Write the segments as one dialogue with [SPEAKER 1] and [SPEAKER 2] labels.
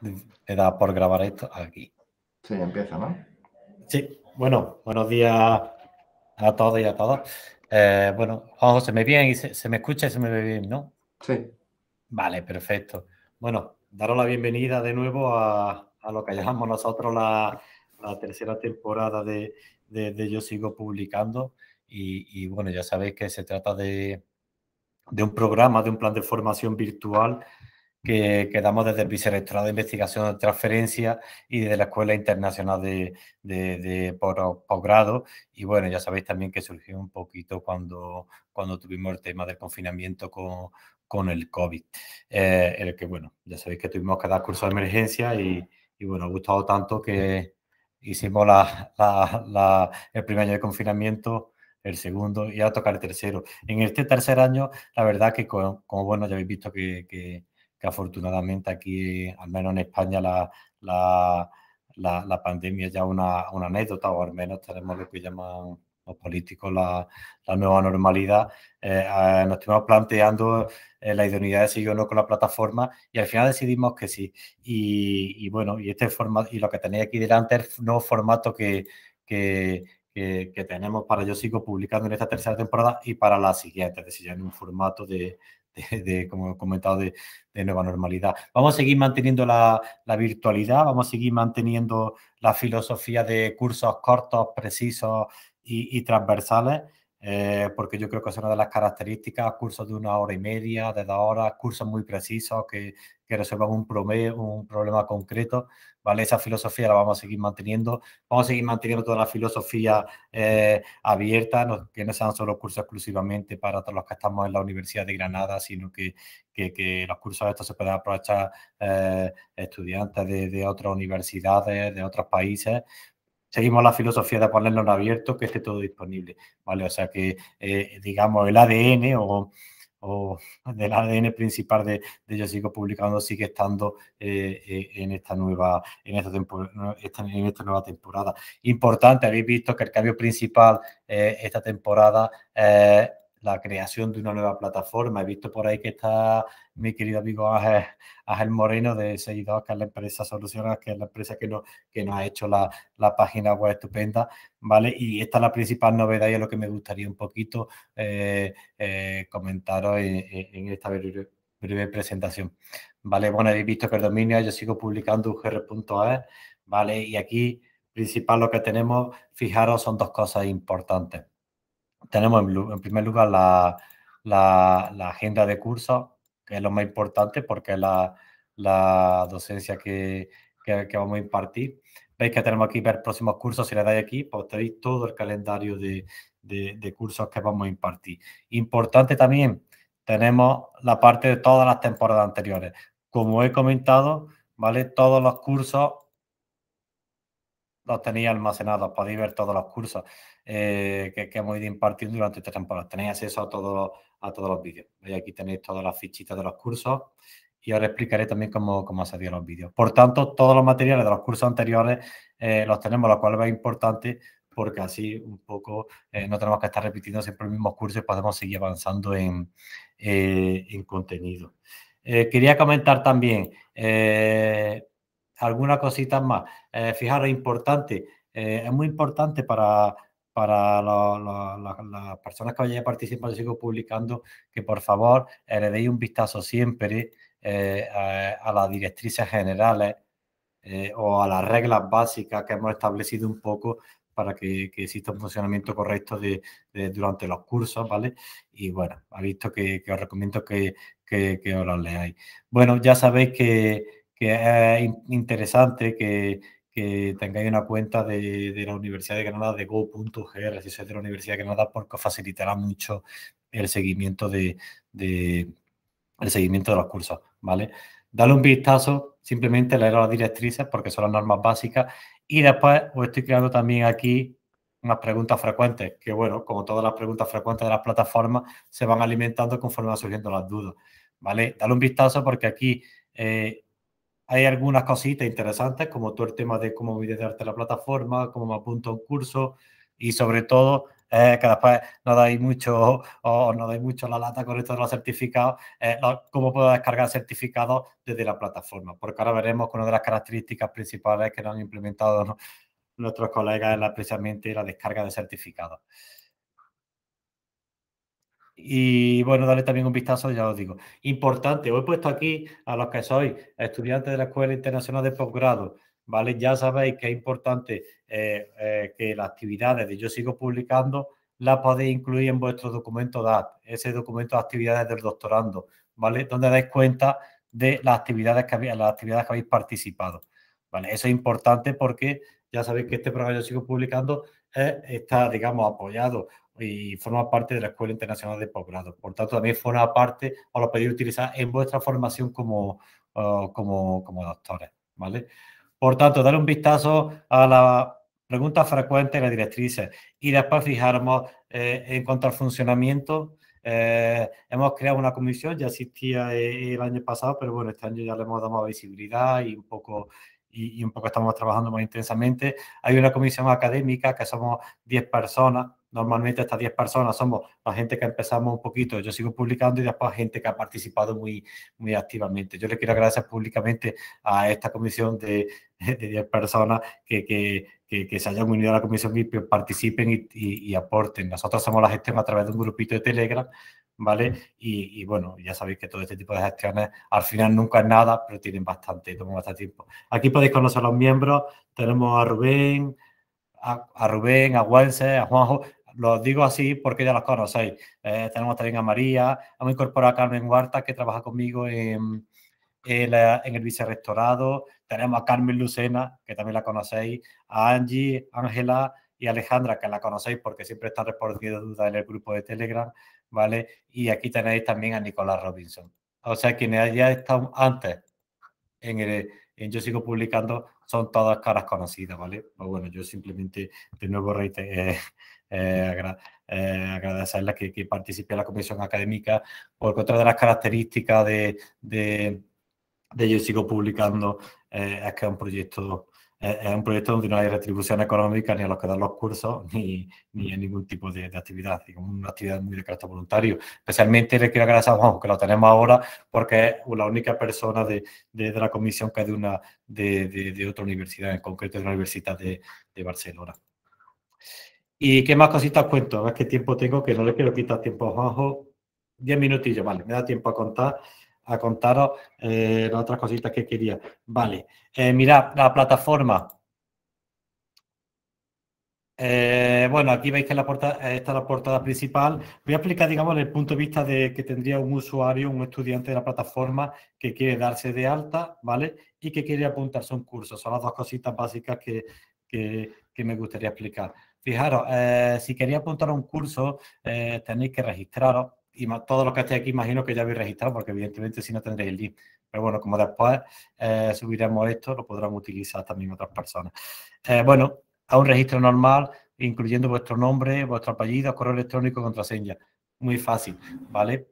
[SPEAKER 1] le da por grabar esto aquí. Sí, empieza, ¿no? Sí, bueno, buenos días a todos y a todas. Eh, bueno, ojo, se me bien y se, me escucha y se me ve bien, ¿no? Sí. Vale, perfecto. Bueno, daros la bienvenida de nuevo a, lo que llamamos nosotros la, tercera temporada de, de, Yo Sigo Publicando. Y, y, bueno, ya sabéis que se trata de, de un programa, de un plan de formación virtual que, quedamos damos desde el Vicerrectorado de Investigación de Transferencia y desde la Escuela Internacional de, de, Posgrado. Y bueno, ya sabéis también que surgió un poquito cuando, cuando tuvimos el tema del confinamiento con, con el COVID, eh, el que, bueno, ya sabéis que tuvimos que dar curso de emergencia y, y bueno, ha gustado tanto que hicimos la, el primer año de confinamiento, el segundo y ahora tocar el tercero. En este tercer año, la verdad que, como bueno, ya habéis visto que afortunadamente aquí, al menos en España, la, la, la, pandemia es ya una, una, anécdota, o al menos tenemos lo que llaman los políticos la, la nueva normalidad. Eh, nos estuvimos planteando eh, la idoneidad de seguir o no con la plataforma y al final decidimos que sí. Y, bueno, y este formato, y lo que tenéis aquí delante es el nuevo formato que, que que, que, tenemos para Yo Sigo publicando en esta tercera temporada y para la siguiente, es decir, ya en un formato de, de, como he comentado, de, nueva normalidad. Vamos a seguir manteniendo la, virtualidad, vamos a seguir manteniendo la filosofía de cursos cortos, precisos y transversales eh, porque yo creo que es una de las características, cursos de una hora y media, de dos horas, cursos muy precisos que, resuelvan un, promedio, un problema concreto, ¿vale? Esa filosofía la vamos a seguir manteniendo, vamos a seguir manteniendo toda la filosofía eh, abierta, que no sean solo cursos exclusivamente para todos los que estamos en la Universidad de Granada, sino que, que, los cursos estos se pueden aprovechar eh, estudiantes de, de otras universidades, de otros países, seguimos la filosofía de ponerlo en abierto, que esté todo disponible, ¿vale? O sea que, eh, digamos, el ADN o, o, del ADN principal de, Yo Sigo Publicando sigue estando eh, eh, en, esta nueva, en, esta en esta nueva temporada. Importante, habéis visto que el cambio principal esta temporada la creación de una nueva plataforma. He visto por ahí que está mi querido amigo Ángel, Moreno de Seguidor, que es la empresa Solucionas, que es la empresa que, nos ha hecho la, página web estupenda, ¿vale? Y esta es la principal novedad y es lo que me gustaría un poquito eh, eh, comentaros en, esta breve, presentación. Vale, bueno, habéis visto que el dominio, yo sigo publicando ugr.es, ¿vale? Y aquí principal lo que tenemos, fijaros, son dos cosas importantes tenemos en, primer lugar la, agenda de cursos, que es lo más importante porque es la, docencia que, vamos a impartir. Veis que tenemos aquí ver próximos cursos, si le dais aquí, pues tenéis todo el calendario de, de cursos que vamos a impartir. Importante también, tenemos la parte de todas las temporadas anteriores. Como he comentado, ¿vale? Todos los cursos los tenéis almacenados, podéis ver todos los cursos eh, que, hemos ido impartiendo durante esta temporada. Tenéis acceso a todos, a todos los vídeos. Y aquí tenéis todas las fichitas de los cursos y ahora explicaré también cómo, cómo salido los vídeos. Por tanto, todos los materiales de los cursos anteriores eh, los tenemos, lo cual es importante porque así un poco eh, no tenemos que estar repitiendo siempre los mismos cursos y podemos seguir avanzando en, en contenido. quería comentar también algunas cositas más. Eh, fijaros, importante, eh, es muy importante para, para las personas que vayan a participar, sigo publicando, que por favor eh, le deis un vistazo siempre eh, a, las directrices generales o a las reglas básicas que hemos establecido un poco para que, exista un funcionamiento correcto de, durante los cursos, ¿vale? Y bueno, ha visto que, os recomiendo que, que, os las leáis. Bueno, ya sabéis que, que es interesante que, tengáis una cuenta de, la Universidad de Granada de go.gr, si sois de la Universidad de Granada, porque facilitará mucho el seguimiento de, el seguimiento de los cursos, ¿vale? Dale un vistazo, simplemente leer las directrices porque son las normas básicas y después os estoy creando también aquí unas preguntas frecuentes, que bueno, como todas las preguntas frecuentes de las plataformas, se van alimentando conforme van surgiendo las dudas, ¿vale? Dale un vistazo porque aquí eh, hay algunas cositas interesantes, como todo el tema de cómo darte la plataforma, cómo me apunto a un curso y sobre todo eh, que después no dais mucho o no mucho la lata con esto de los certificados, eh, cómo puedo descargar certificados desde la plataforma, porque ahora veremos que una de las características principales que nos han implementado nuestros colegas es precisamente la descarga de certificados. Y bueno, darle también un vistazo, ya os digo. Importante, os he puesto aquí a los que sois estudiantes de la Escuela Internacional de Posgrado, ¿vale? Ya sabéis que es importante eh, eh, que las actividades de Yo Sigo Publicando las podéis incluir en vuestro documento DAT, ese documento de actividades del doctorando, ¿vale? Donde dais cuenta de las actividades que, habéis, las actividades que habéis participado, ¿vale? Eso es importante porque ya sabéis que este programa Yo Sigo Publicando eh, está, digamos, apoyado y forma parte de la Escuela Internacional de Poblado. Por tanto, también forma parte o lo podéis utilizar en vuestra formación como, ah, como, como doctores. ¿vale? Por tanto, dar un vistazo a la pregunta frecuente, de las directrices y después fijarnos eh, en cuanto al funcionamiento. Eh, hemos creado una comisión, ya existía eh, el año pasado, pero bueno, este año ya le hemos dado más visibilidad y un poco y, y un poco estamos trabajando más intensamente. Hay una comisión académica que somos 10 personas normalmente estas 10 personas somos la gente que empezamos un poquito, yo sigo publicando y después gente que ha participado muy, muy activamente. Yo le quiero agradecer públicamente a esta comisión de, 10 personas que, se hayan unido a la comisión y participen y, aporten. Nosotros somos la gestión a través de un grupito de Telegram ¿vale? Y, bueno, ya sabéis que todo este tipo de gestiones al final nunca es nada, pero tienen bastante, toman bastante tiempo. Aquí podéis conocer a los miembros, tenemos a Rubén, a, Rubén, a Wences, a Juanjo, los digo así porque ya los conocéis. Eh, tenemos también a María, hemos incorporado a Carmen Huerta, que trabaja conmigo en, el vicerrectorado. Tenemos a Carmen Lucena, que también la conocéis, a Angie, Ángela y Alejandra, que la conocéis porque siempre está respondiendo dudas en el grupo de Telegram, ¿vale? Y aquí tenéis también a Nicolás Robinson. O sea, quienes ya están antes en, el, en Yo Sigo Publicando son todas caras conocidas, ¿vale? Pues bueno, yo simplemente de nuevo reitero eh, eh, eh, agradecerles que, que, participe en la comisión académica, porque otra de las características de, de, de Yo Sigo Publicando eh, es que es un proyecto es un proyecto donde no hay retribución económica ni a los que dan los cursos ni, ni ningún tipo de, actividad, es una actividad muy de carácter voluntario. Especialmente le quiero agradecer a Juan, que lo tenemos ahora, porque es la única persona de, de, la comisión que es de, una, de, otra universidad, en concreto de la Universidad de Barcelona. ¿Y qué más cositas cuento? A ver qué tiempo tengo, que no le quiero quitar tiempo a Juanjo. Diez minutillos, vale, me da tiempo a contar a contaros eh, las otras cositas que quería. Vale, eh, mirad, la plataforma. Eh, bueno, aquí veis que la esta es la portada principal. Voy a explicar, digamos, el punto de vista de que tendría un usuario, un estudiante de la plataforma que quiere darse de alta, ¿vale? Y que quiere apuntarse a un curso. Son las dos cositas básicas que me gustaría explicar. Fijaros, eh, si quería apuntar a un curso, eh, tenéis que registraros. Y todos los que estéis aquí, imagino que ya habéis registrado, porque evidentemente si no tendréis el link. Pero bueno, como después eh, subiremos esto, lo podrán utilizar también otras personas. bueno, a un registro normal, incluyendo vuestro nombre, vuestro apellido, correo electrónico, contraseña. Muy fácil, ¿vale?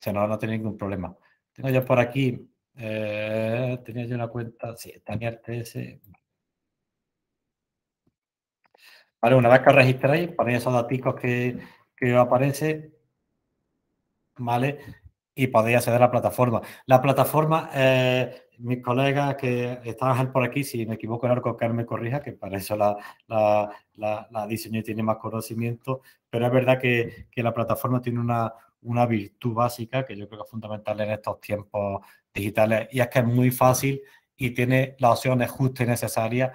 [SPEAKER 1] sea, no, no tenéis ningún problema. Tengo ya por aquí, tenía yo una cuenta, sí, el TS. Una vez que os registráis, ponéis esos datos que, que aparece, ¿vale? Y podéis acceder a la plataforma. La plataforma, eh, mis colegas que están por aquí, si me equivoco en algo, me corrija, que para eso la, la, tiene más conocimiento, pero es verdad que, la plataforma tiene una, una virtud básica que yo creo que es fundamental en estos tiempos digitales y es que es muy fácil y tiene las opciones justas y necesarias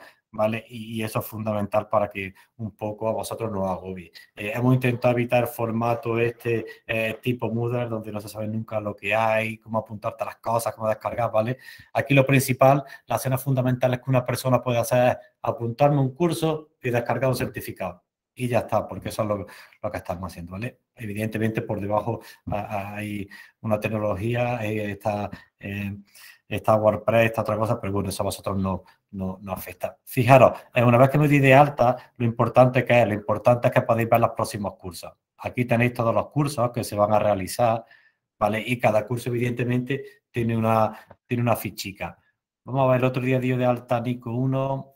[SPEAKER 1] y, eso es fundamental para que un poco a vosotros no agobie. bien eh, hemos intentado evitar formato este eh, tipo Moodle, donde no se sabe nunca lo que hay, cómo apuntarte a las cosas, cómo descargar, ¿vale? Aquí lo principal, la escena fundamental es que una persona puede hacer apuntarme un curso y descargar un certificado y ya está, porque eso es lo, que estamos haciendo, ¿vale? Evidentemente por debajo ah, ah, hay una tecnología, eh, está esta WordPress, esta otra cosa, pero bueno, eso a vosotros no, no, afecta. Fijaros, una vez que me di de alta, lo importante que es, lo importante es que podéis ver los próximos cursos. Aquí tenéis todos los cursos que se van a realizar, ¿vale? Y cada curso, evidentemente, tiene una, tiene una fichica. Vamos a ver, el otro día dio de alta Nico 1,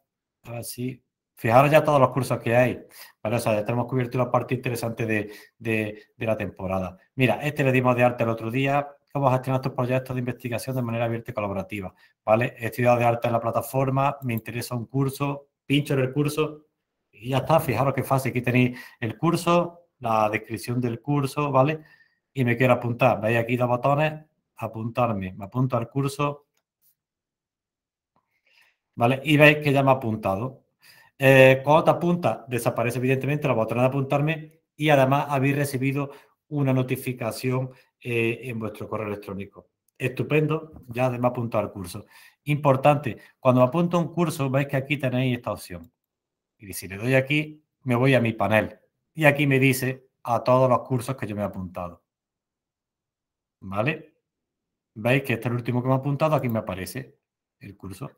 [SPEAKER 1] así. Fijaros ya todos los cursos que hay, ¿vale? O sea, ya tenemos cubierto la parte interesante de, de la temporada. Mira, este le dimos de alta el otro día, cómo a gestionar estos proyectos de investigación de manera abierta y colaborativa. ¿Vale? He estudiado de arte en la plataforma, me interesa un curso, pincho en el curso y ya está. Fijaros qué fácil. Aquí tenéis el curso, la descripción del curso, ¿vale? Y me quiero apuntar. Veis aquí dos botones, apuntarme. Me apunto al curso. ¿Vale? Y veis que ya me ha apuntado. Eh, cuando te apunta, desaparece evidentemente la botón de apuntarme y además habéis recibido una notificación eh, en vuestro correo electrónico. Estupendo, ya me ha apuntado al curso. Importante, cuando apunto un curso, veis que aquí tenéis esta opción. Y si le doy aquí, me voy a mi panel. Y aquí me dice a todos los cursos que yo me he apuntado. ¿Vale? Veis que este es el último que me ha apuntado, aquí me aparece el curso.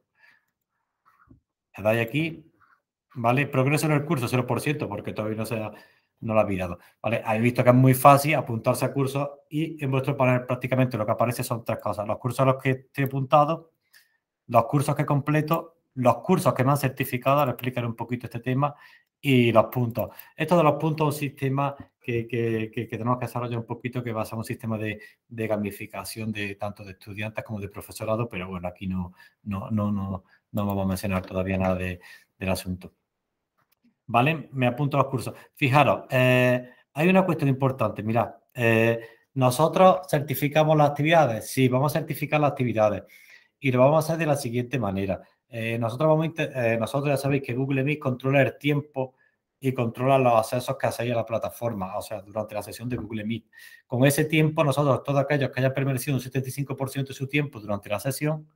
[SPEAKER 1] Le dais aquí, ¿vale? Progreso en el curso, 0%, porque todavía no se ha no lo ha mirado. ¿vale? Habéis visto que es muy fácil apuntarse a cursos y en vuestro panel prácticamente lo que aparece son tres cosas. Los cursos a los que estoy apuntado, los cursos que completo, los cursos que me han certificado, ahora explicaré un poquito este tema, y los puntos. Esto de los puntos es un sistema que, que, que, tenemos que desarrollar un poquito, que va a ser un sistema de, gamificación de tanto de estudiantes como de profesorado, pero bueno, aquí no, no, no, no, no vamos a mencionar todavía nada del asunto. ¿vale? Me apunto a los cursos. Fijaros, eh, hay una cuestión importante, mirad, eh, nosotros certificamos las actividades, sí, vamos a certificar las actividades y lo vamos a hacer de la siguiente manera. Eh, nosotros, vamos nosotros ya sabéis que Google Meet controla el tiempo y controla los accesos que hacéis a la plataforma, o sea, durante la sesión de Google Meet. Con ese tiempo, nosotros, todos aquellos que hayan permanecido un 75% de su tiempo durante la sesión,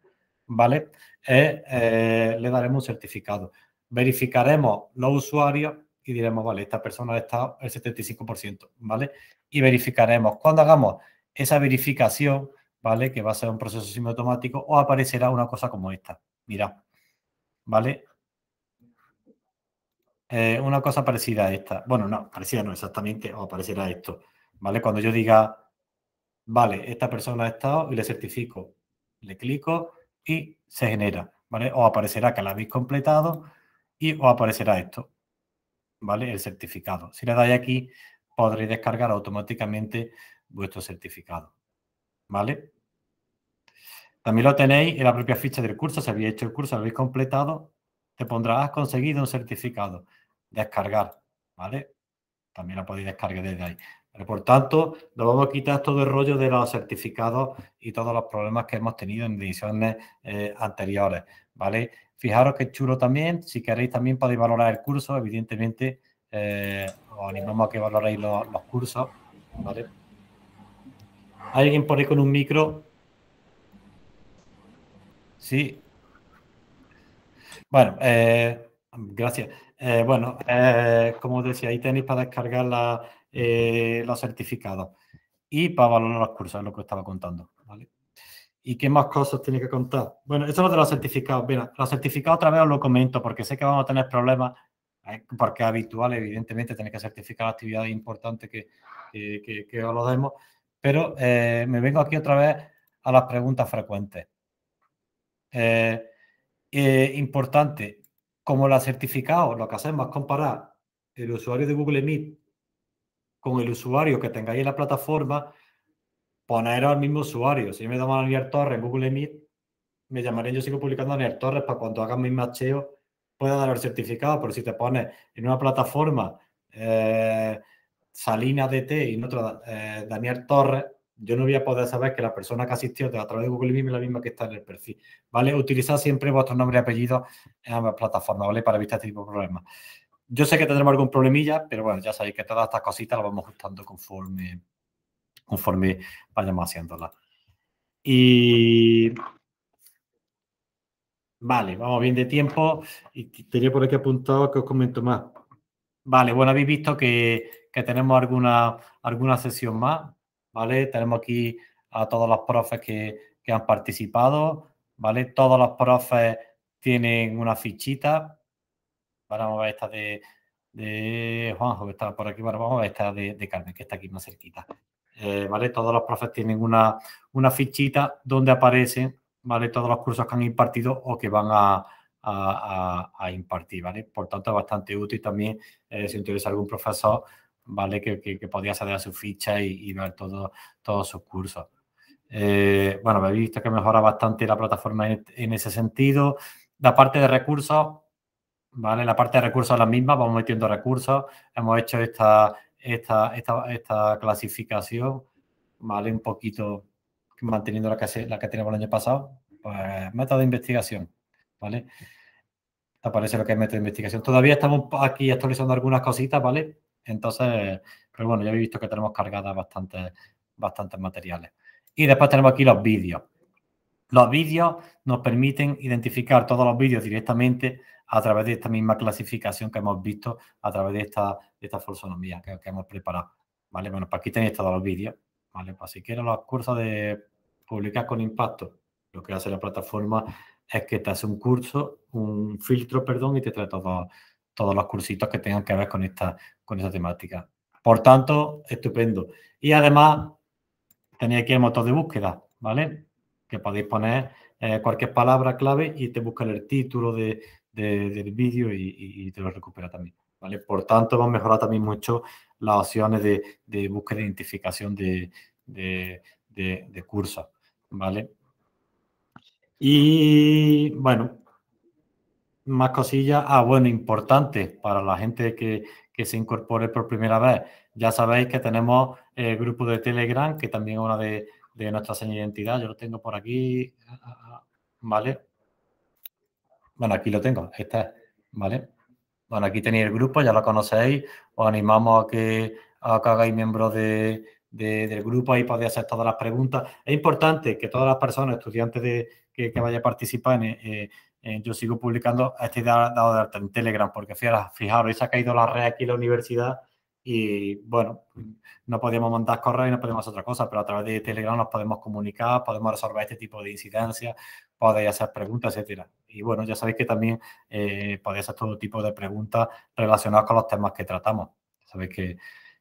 [SPEAKER 1] ¿vale? le daremos un certificado verificaremos los usuarios y diremos, vale, esta persona ha estado el 75%, ¿vale? Y verificaremos. Cuando hagamos esa verificación, ¿vale? Que va a ser un proceso semiautomático, o aparecerá una cosa como esta. mira ¿vale? Eh, una cosa parecida a esta. Bueno, no, parecida no exactamente, o aparecerá esto, ¿vale? Cuando yo diga, vale, esta persona ha estado y le certifico, le clico y se genera, ¿vale? O aparecerá que la habéis completado y os aparecerá esto, ¿vale? El certificado. Si le dais aquí, podréis descargar automáticamente vuestro certificado, ¿vale? También lo tenéis en la propia ficha del curso. Si habéis hecho el curso, lo habéis completado, te pondrá, has conseguido un certificado. Descargar, ¿vale? También lo podéis descargar desde ahí. por tanto, nos vamos a quitar todo el rollo de los certificados y todos los problemas que hemos tenido en ediciones eh, anteriores. ¿vale? Fijaros que chulo también, si queréis también podéis valorar el curso, evidentemente eh, os animamos a que valoréis los cursos, ¿vale? alguien por ahí con un micro? Sí. Bueno, eh, gracias. Eh, bueno, como decía, ahí tenéis para descargar los certificados y para valorar los cursos, es lo que os estaba contando. ¿Y qué más cosas tiene que contar? Bueno, eso es lo de los certificados. Mira, los certificados otra vez os lo comento porque sé que vamos a tener problemas, eh, porque es habitual, evidentemente, tener que certificar actividades importantes que, os lo demos. Pero eh, me vengo aquí otra vez a las preguntas frecuentes. Eh, importante, como los certificados, lo que hacemos es comparar el usuario de Google Meet con el usuario que tengáis en la plataforma poneros al mismo usuario. Si yo me a Daniel Torres en Google Meet, me llamaré yo sigo publicando Daniel Torres para cuando hagan mis macheos pueda dar el certificado, pero si te pones en una plataforma eh, Salina DT y en otra eh, Daniel Torres, yo no voy a poder saber que la persona que asistió a través de Google Meet es la misma que está en el perfil. ¿Vale? Utilizad siempre vuestro nombre y apellido en ambas plataformas, ¿vale? Para evitar este tipo de problemas. Yo sé que tendremos algún problemilla, pero bueno, ya sabéis que todas estas cositas las vamos ajustando conforme, conforme vayamos haciéndola. Y Vale, vamos bien de tiempo. Y tenía por aquí apuntado que os comento más. Vale, bueno, habéis visto que, tenemos alguna, alguna sesión más, ¿vale? Tenemos aquí a todos los profes que, han participado, ¿vale? Todos los profes tienen una fichita. vamos a ver esta de, de Juanjo, que está por aquí. vamos a ver esta de, de Carmen, que está aquí más cerquita. Eh, ¿vale? Todos los profes tienen una, una fichita donde aparecen, ¿vale? Todos los cursos que han impartido o que van a, impartir, ¿vale? Por tanto, es bastante útil también eh, si interesa algún profesor, ¿vale? Que, que, podía acceder a su ficha y, ver todo, todos sus cursos. Eh, bueno, me he visto que mejora bastante la plataforma en, ese sentido. La parte de recursos, ¿vale? La parte de recursos es la misma, vamos metiendo recursos. Hemos hecho esta, esta, esta, esta clasificación, ¿vale? Un poquito manteniendo la que, la que tenemos el año pasado, pues meta de investigación, ¿vale? Aparece lo que es meta de investigación. Todavía estamos aquí actualizando algunas cositas, ¿vale? Entonces, pero bueno, ya habéis visto que tenemos cargadas bastantes, bastantes materiales. Y después tenemos aquí los vídeos. Los vídeos nos permiten identificar todos los vídeos directamente a través de esta misma clasificación que hemos visto a través de esta, esta folsonomía que, hemos preparado. ¿Vale? Bueno, para pues aquí tenéis todos los vídeos, ¿vale? Para pues si quieres los cursos de publicar con impacto, lo que hace la plataforma es que te hace un curso, un filtro, perdón, y te trae todos, los cursitos que tengan que ver con esta, con esta temática. Por tanto, estupendo. Y además, tenéis aquí el motor de búsqueda, ¿vale? Que podéis poner eh, cualquier palabra clave y te busca el título de, del vídeo y, te lo recupera también. ¿vale? Por tanto, va a mejorar también mucho las opciones de, búsqueda e de identificación de, de, cursos. ¿vale? Y bueno, más cosillas. Ah, bueno, importante para la gente que, se incorpore por primera vez. Ya sabéis que tenemos el grupo de Telegram, que también es una de, nuestras nuestra señas de identidad. Yo lo tengo por aquí, ah, ah, ah, ¿vale? Bueno, aquí lo tengo, está, ¿vale? Bueno, aquí tenéis el grupo, ya lo conocéis. Os animamos a que, hagáis miembros de, del grupo, ahí podéis hacer todas las preguntas. Es importante que todas las personas, estudiantes que, que vayan a participar eh, yo sigo publicando, este dado de alta en Telegram, porque fijaros, se ha caído la red aquí en la universidad y bueno, no podíamos mandar correos y no podemos hacer otra cosa, pero a través de Telegram nos podemos comunicar, podemos resolver este tipo de incidencias, podéis hacer preguntas, etcétera y bueno, ya sabéis que también eh, podéis hacer todo tipo de preguntas relacionadas con los temas que tratamos. Sabéis que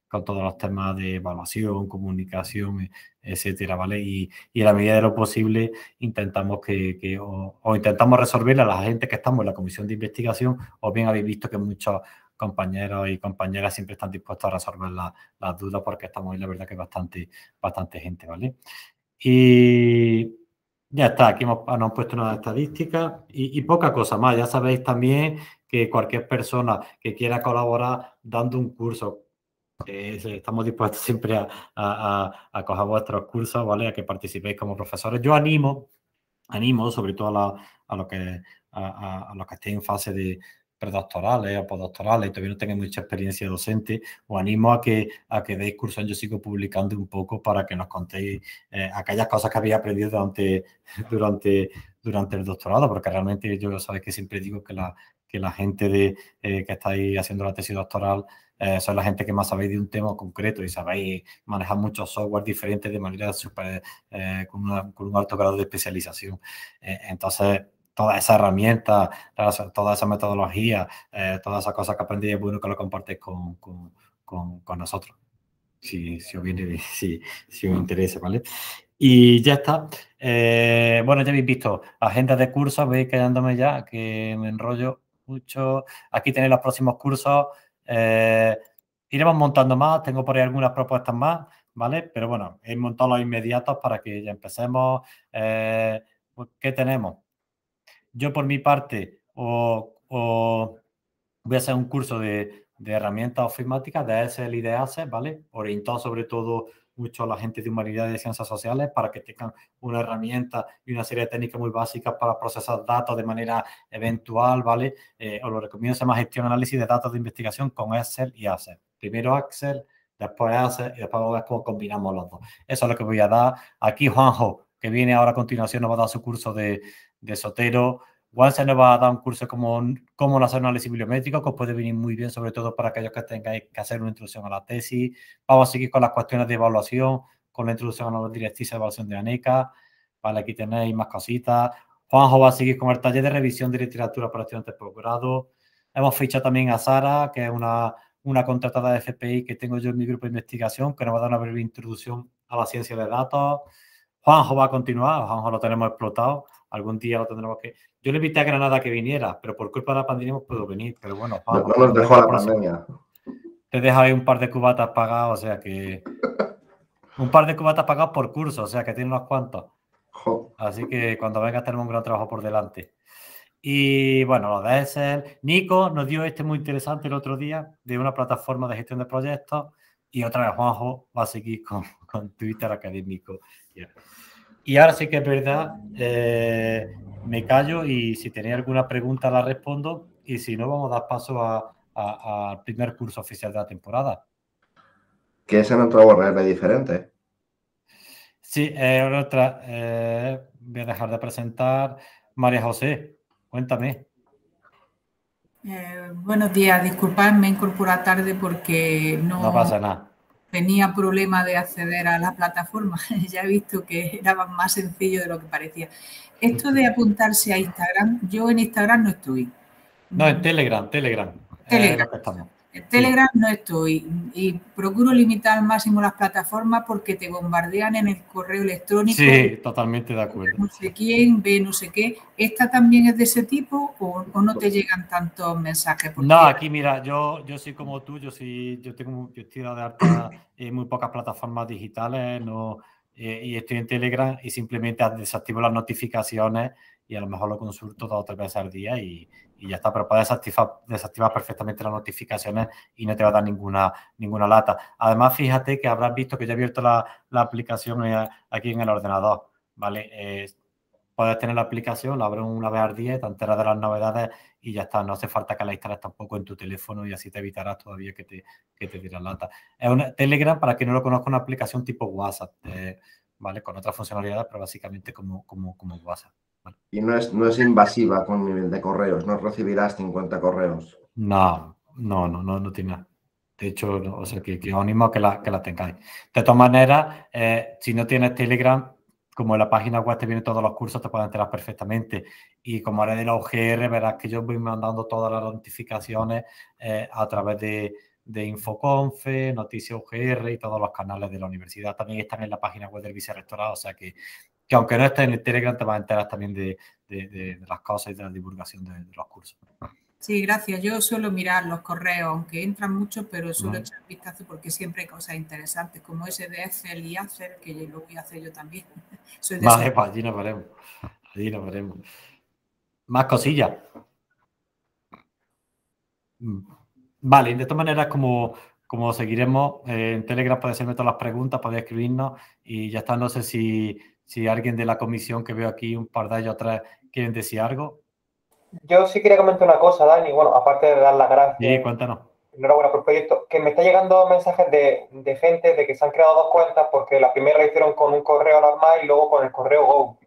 [SPEAKER 1] con todos los temas de evaluación, comunicación, e, etcétera, ¿vale? Y, y la medida de lo posible intentamos que, o, intentamos resolver a la gente que estamos en la comisión de investigación, o bien habéis visto que muchos compañeros y compañeras siempre están dispuestos a resolver las dudas porque estamos ahí, la verdad, que bastante, bastante gente, ¿vale? Y ya está, aquí ah, nos han puesto una estadística y, poca cosa más. Ya sabéis también que cualquier persona que quiera colaborar dando un curso, estamos dispuestos siempre a, a, coger vuestros cursos, ¿vale? A que participéis como profesores. Yo animo, animo sobre todo lo que, a, los que estén en fase de, predoctorales o postdoctorales y todavía no tengáis mucha experiencia docente, os animo a que, a que deis cursos. Yo sigo publicando un poco para que nos contéis eh, aquellas cosas que habéis aprendido durante, durante, durante el doctorado, porque realmente yo sabéis que siempre digo que la, que la gente de, eh, que estáis haciendo la tesis doctoral eh, la gente que más sabéis de un tema concreto y sabéis manejar muchos software diferentes de manera super, eh, con, con, un alto grado de especialización. entonces, toda esa herramienta, toda esa metodología, eh, todas esas cosas que aprendí, es bueno que lo compartes con, nosotros, si, si, os viene, si, si os interesa, ¿vale? Y ya está. Eh, bueno, ya habéis visto agendas de cursos, veis quedándome ya, que me enrollo mucho. Aquí tenéis los próximos cursos. Eh, iremos montando más, tengo por ahí algunas propuestas más, ¿vale? Pero bueno, he montado los inmediatos para que ya empecemos. Pues, ¿Qué tenemos? yo por mi parte o, voy a hacer un curso de, herramientas ofimáticas, de Excel y de ACE, ¿vale? Orientado sobre todo mucho a la gente de humanidades y ciencias sociales para que tengan una herramienta y una serie de técnicas muy básicas para procesar datos de manera eventual, ¿vale? Eh, os lo recomiendo, se llama gestión análisis de datos de investigación con Excel y Excel. Primero Excel, después hace y después vamos a ver cómo combinamos los dos. Eso es lo que voy a dar. Aquí Juanjo, que viene ahora a continuación, nos va a dar su curso de, de Sotero. se nos va a dar un curso como cómo hacer análisis bibliométrico, que os puede venir muy bien, sobre todo para aquellos que tengáis que hacer una introducción a la tesis. Vamos a seguir con las cuestiones de evaluación, con la introducción a la directrices de evaluación de ANECA. Vale, aquí tenéis más cositas. Juanjo va a seguir con el taller de revisión de literatura para estudiantes por posgrado. Hemos fichado también a Sara, que es una, una contratada de FPI que tengo yo en mi grupo de investigación, que nos va a dar una breve introducción a la ciencia de datos. Juanjo va a continuar, Juanjo lo tenemos explotado algún día lo tendremos que. Yo le invité a Granada que viniera, pero por culpa de la pandemia no pudo venir. Pero bueno, vamos, dejó la pandemia. Te deja un par de cubatas pagados, o sea que. un par de cubatas pagados por curso, o sea que tiene unos cuantos. Así que cuando venga tenemos un gran trabajo por delante. Y bueno, lo de Excel. Nico nos dio este muy interesante el otro día de una plataforma de gestión de proyectos. Y otra vez Juanjo va a seguir con, Twitter académico. Y ahora sí que es verdad, eh, me callo y si tenéis alguna pregunta la respondo y si no, vamos a dar paso al primer curso oficial de la temporada. Que es un otro diferente. Sí, eh, otra. Eh, voy a dejar de presentar. María José, cuéntame. Eh, buenos días, disculpad, me he tarde porque no. No pasa nada tenía problema de acceder a la plataforma. ya he visto que era más sencillo de lo que parecía. Esto de apuntarse a Instagram, yo en Instagram no estoy. No, en Telegram, Telegram. Telegram. En Telegram no estoy y procuro limitar al máximo las plataformas porque te bombardean en el correo electrónico. Sí, totalmente de acuerdo. No sé quién, ve no sé qué. ¿Esta también es de ese tipo o, no te pues llegan tantos mensajes? no, aquí mira, yo, yo soy como tú, yo, yo tengo estoy de alta en muy pocas plataformas digitales no, eh, y estoy en Telegram y simplemente desactivo las notificaciones y a lo mejor lo consulto dos o tres veces al día y, ya está, pero puedes desactivar, perfectamente las notificaciones y no te va a dar ninguna, ninguna lata. Además, fíjate que habrás visto que ya he abierto la, aplicación eh, aquí en el ordenador, ¿vale? puedes tener la aplicación, la abres una vez al día, te enteras de las novedades y ya está. No hace falta que la instales tampoco en tu teléfono y así te evitarás todavía que te, que te lata. Es una, Telegram, para quien no lo conozca, una aplicación tipo WhatsApp, eh, ¿vale? Con otras funcionalidades, pero básicamente como, como, como WhatsApp. Y no es, no es invasiva con nivel de correos, no recibirás 50 correos. No, no, no, no, no tiene De hecho, o sea, que, que que la, tengáis. De todas maneras, eh, si no tienes Telegram, como en la página web te vienen todos los cursos, te pueden enterar perfectamente. Y como haré de la UGR, verás que yo voy mandando todas las notificaciones eh, a través de, de Infoconfe, Noticias UGR y todos los canales de la universidad. También están en la página web del vicerrectorado, o sea que que aunque no estés en Telegram, te vas a enterar también de, las cosas y de la divulgación de, los cursos. Sí, gracias. Yo suelo mirar los correos, aunque entran muchos, pero suelo echar un vistazo porque siempre hay cosas interesantes, como ese de Excel y Hacer, que lo voy a hacer yo también. vale, pues allí nos veremos. veremos. Más cosillas. Mm. Vale, de todas maneras, como, como seguiremos eh, en Telegram, podéis hacerme todas las preguntas, podéis escribirnos y ya está. No sé si si alguien de la comisión que veo aquí un par de años atrás quieren decir algo. Yo sí quería comentar una cosa, Dani, bueno, aparte de dar las gracias. Sí, cuéntanos. Enhorabuena por el proyecto, que me está llegando mensajes de, gente de que se han creado dos cuentas porque la primera la hicieron con un correo normal y luego con el correo Go.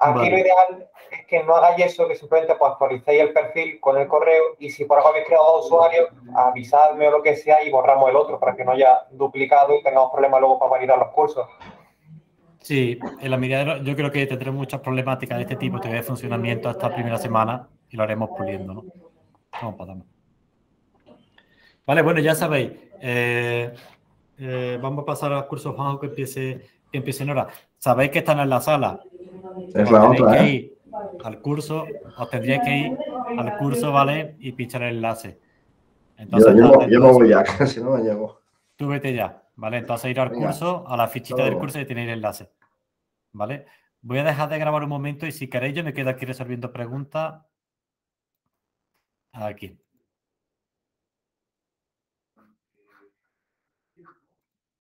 [SPEAKER 1] Aquí lo ideal es que no hagáis eso, que simplemente pues, actualicéis el perfil con el correo y si por algo habéis creado dos usuarios, avisadme o lo que sea y borramos el otro para que no haya duplicado y tengamos problemas luego para validar los cursos. Sí, en la medida yo creo que tendremos muchas problemáticas de este tipo de este funcionamiento esta primera semana y lo haremos puliendo, ¿no? Vamos Vale, bueno, ya sabéis. Eh, eh, vamos a pasar al curso Juanjo que empiece, que empiece en hora. Sabéis que están en la sala. Es la otra, ¿eh? al curso, os tendríais que ir al curso, ¿vale? Y pinchar el enlace.
[SPEAKER 2] Entonces, yo, yo, no voy ya,
[SPEAKER 1] si no me llevo. Tú vete ya. ¿Vale? Entonces ir al curso, a la fichita del curso y tiene el enlace. ¿Vale? Voy a dejar de grabar un momento y si queréis yo me quedo aquí resolviendo preguntas. Aquí.